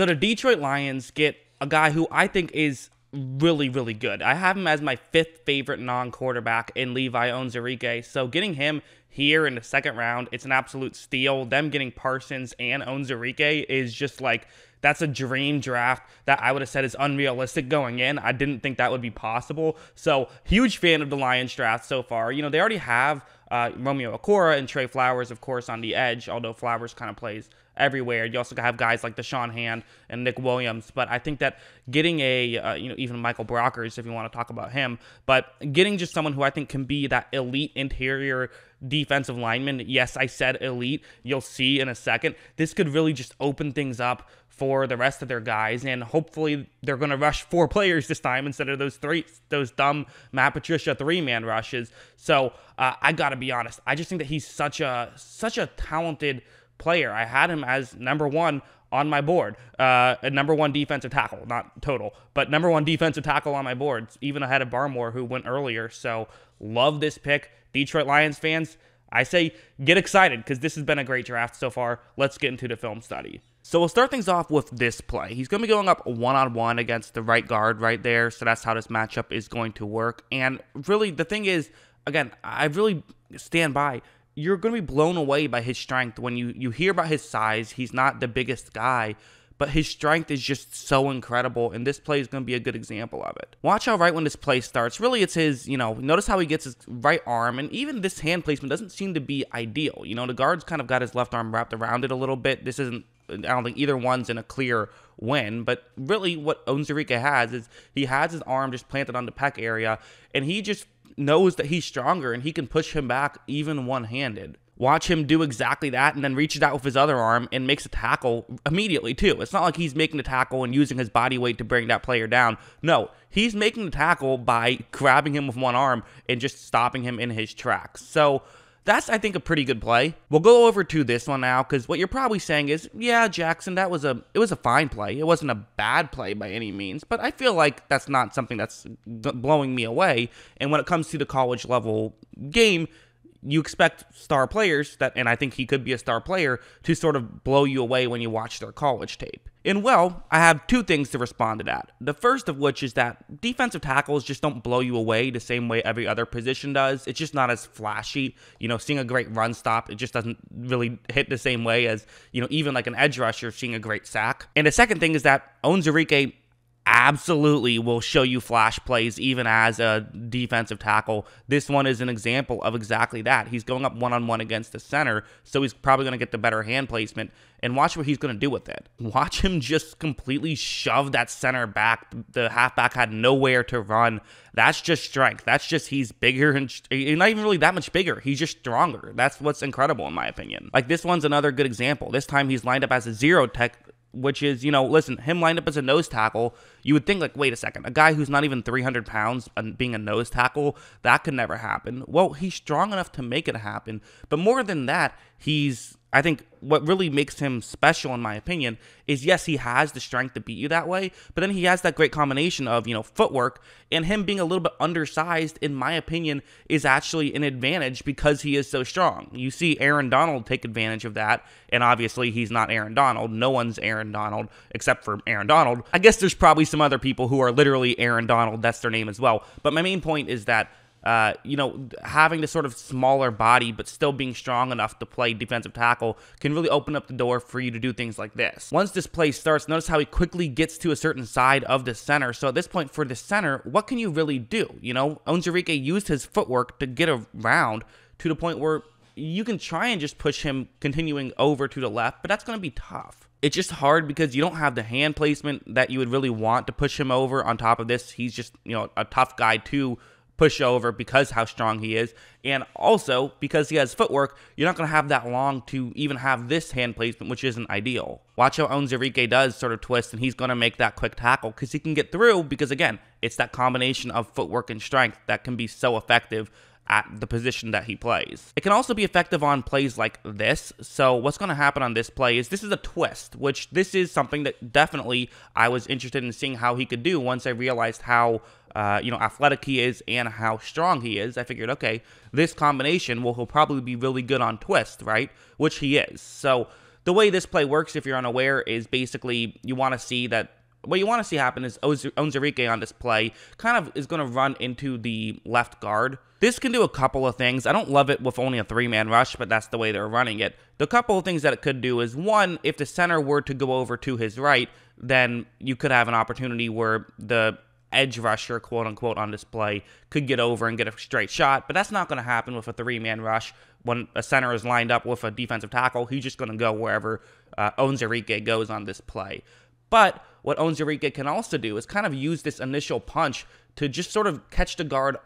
So the Detroit Lions get a guy who I think is really, really good. I have him as my fifth favorite non quarterback in Levi Onzerike. So getting him here in the second round, it's an absolute steal. Them getting Parsons and Onzerike is just like that's a dream draft that I would have said is unrealistic going in. I didn't think that would be possible. So, huge fan of the Lions draft so far. You know, they already have uh, Romeo Okora and Trey Flowers, of course, on the edge, although Flowers kind of plays everywhere. You also have guys like Deshaun Hand and Nick Williams, but I think that getting a uh, you know even Michael Brockers if you want to talk about him, but getting just someone who I think can be that elite interior defensive lineman. Yes, I said elite. You'll see in a second. This could really just open things up for the rest of their guys, and hopefully they're going to rush four players this time instead of those three, those dumb Matt Patricia three-man rushes. So uh, I got to be honest, I just think that he's such a such a talented player. I had him as number one on my board, uh, a number one defensive tackle, not total, but number one defensive tackle on my board, even ahead of Barmore, who went earlier. So love this pick, Detroit Lions fans. I say get excited because this has been a great draft so far. Let's get into the film study. So we'll start things off with this play. He's going to be going up one on one against the right guard right there. So that's how this matchup is going to work. And really, the thing is, again, I really stand by. You're going to be blown away by his strength when you, you hear about his size. He's not the biggest guy but his strength is just so incredible, and this play is going to be a good example of it. Watch how right when this play starts, really it's his, you know, notice how he gets his right arm, and even this hand placement doesn't seem to be ideal. You know, the guard's kind of got his left arm wrapped around it a little bit. This isn't I don't think either one's in a clear win, but really what Onzarika has is he has his arm just planted on the pec area, and he just knows that he's stronger and he can push him back even one handed. Watch him do exactly that and then reaches out with his other arm and makes a tackle immediately, too. It's not like he's making the tackle and using his body weight to bring that player down. No, he's making the tackle by grabbing him with one arm and just stopping him in his tracks. So that's, I think, a pretty good play. We'll go over to this one now because what you're probably saying is, yeah, Jackson, that was a, it was a fine play. It wasn't a bad play by any means, but I feel like that's not something that's blowing me away. And when it comes to the college level game, you expect star players that and I think he could be a star player to sort of blow you away when you watch their college tape. And well, I have two things to respond to that. The first of which is that defensive tackles just don't blow you away the same way every other position does. It's just not as flashy. You know, seeing a great run stop, it just doesn't really hit the same way as, you know, even like an edge rusher seeing a great sack. And the second thing is that Onzarike absolutely will show you flash plays even as a defensive tackle. This one is an example of exactly that. He's going up one on one against the center, so he's probably going to get the better hand placement. And watch what he's going to do with it. Watch him just completely shove that center back. The halfback had nowhere to run. That's just strength. That's just he's bigger and he's not even really that much bigger. He's just stronger. That's what's incredible in my opinion. Like this one's another good example. This time he's lined up as a zero tech which is, you know, listen, him lined up as a nose tackle you would think, like, wait a second, a guy who's not even 300 pounds and being a nose tackle, that could never happen. Well, he's strong enough to make it happen. But more than that, he's, I think, what really makes him special, in my opinion, is yes, he has the strength to beat you that way, but then he has that great combination of, you know, footwork and him being a little bit undersized, in my opinion, is actually an advantage because he is so strong. You see Aaron Donald take advantage of that, and obviously he's not Aaron Donald. No one's Aaron Donald except for Aaron Donald. I guess there's probably some other people who are literally Aaron Donald. That's their name as well. But my main point is that. Uh, you know, having this sort of smaller body but still being strong enough to play defensive tackle can really open up the door for you to do things like this. Once this play starts, notice how he quickly gets to a certain side of the center. So at this point for the center, what can you really do? You know, Onzerike used his footwork to get around to the point where you can try and just push him continuing over to the left, but that's going to be tough. It's just hard because you don't have the hand placement that you would really want to push him over. On top of this, he's just, you know, a tough guy to push over because how strong he is. And also because he has footwork, you're not going to have that long to even have this hand placement, which isn't ideal. Watch how Onzerike does sort of twist and he's going to make that quick tackle because he can get through because again, it's that combination of footwork and strength that can be so effective at the position that he plays. It can also be effective on plays like this. So what's going to happen on this play is this is a twist, which this is something that definitely I was interested in seeing how he could do once I realized how uh, you know, athletic he is and how strong he is, I figured, okay, this combination, well, he'll probably be really good on twist, right? Which he is. So the way this play works, if you're unaware, is basically you want to see that what you want to see happen is Onzerike on this play kind of is going to run into the left guard. This can do a couple of things. I don't love it with only a three-man rush, but that's the way they're running it. The couple of things that it could do is, one, if the center were to go over to his right, then you could have an opportunity where the edge rusher, quote unquote, on display could get over and get a straight shot, but that's not going to happen with a three man rush. When a center is lined up with a defensive tackle, he's just going to go wherever uh, Onzerike goes on this play. But what Onzerike can also do is kind of use this initial punch to just sort of catch the guard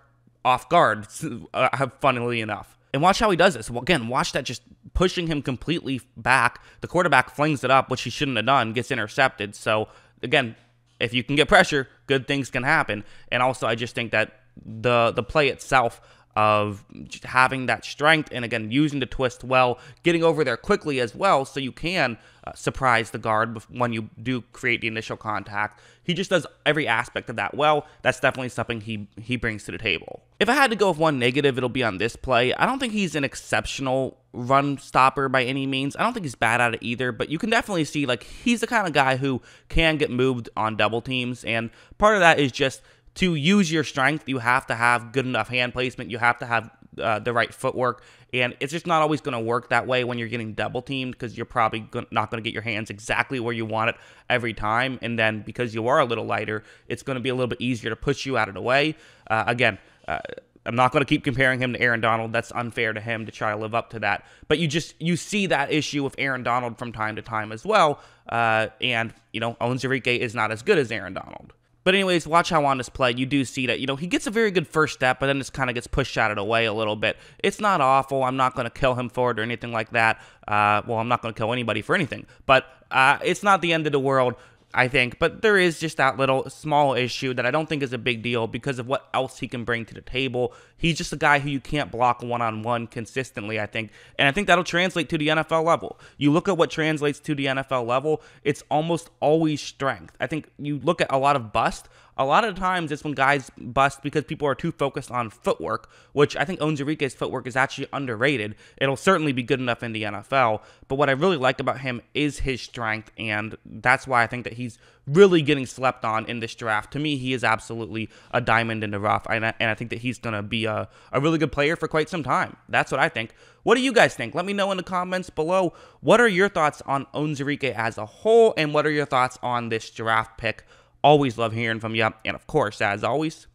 off guard, uh, funnily enough. And watch how he does this. again, watch that just pushing him completely back. The quarterback flings it up, which he shouldn't have done, gets intercepted. So, again, if you can get pressure, good things can happen. And also, I just think that the the play itself of having that strength and again using the twist well, getting over there quickly as well, so you can uh, surprise the guard when you do create the initial contact. He just does every aspect of that well. That's definitely something he he brings to the table. If I had to go with one negative, it'll be on this play. I don't think he's an exceptional run stopper by any means. I don't think he's bad at it either, but you can definitely see like he's the kind of guy who can get moved on double teams, and part of that is just to use your strength, you have to have good enough hand placement. You have to have uh, the right footwork. And it's just not always going to work that way when you're getting double teamed because you're probably not going to get your hands exactly where you want it every time. And then because you are a little lighter, it's going to be a little bit easier to push you out of the way. Uh, again, uh, I'm not going to keep comparing him to Aaron Donald. That's unfair to him to try to live up to that. But you just you see that issue with Aaron Donald from time to time as well. Uh, and you know, Owens Enrique is not as good as Aaron Donald. But anyways, watch how on play You do see that, you know, he gets a very good first step, but then just kind of gets pushed out of the way a little bit. It's not awful. I'm not going to kill him for it or anything like that. Uh, well, I'm not going to kill anybody for anything, but uh, it's not the end of the world. I think. But there is just that little small issue that I don't think is a big deal because of what else he can bring to the table. He's just a guy who you can't block one on one consistently, I think. And I think that'll translate to the NFL level. You look at what translates to the NFL level, it's almost always strength. I think you look at a lot of bust, a lot of times it's when guys bust because people are too focused on footwork, which I think Onzerike's footwork is actually underrated. It'll certainly be good enough in the NFL, but what I really like about him is his strength, and that's why I think that he's really getting slept on in this draft. To me, he is absolutely a diamond in the rough, and I, and I think that he's going to be a, a really good player for quite some time. That's what I think. What do you guys think? Let me know in the comments below. What are your thoughts on Onzerike as a whole, and what are your thoughts on this draft pick? Always love hearing from you. And of course, as always,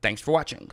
thanks for watching.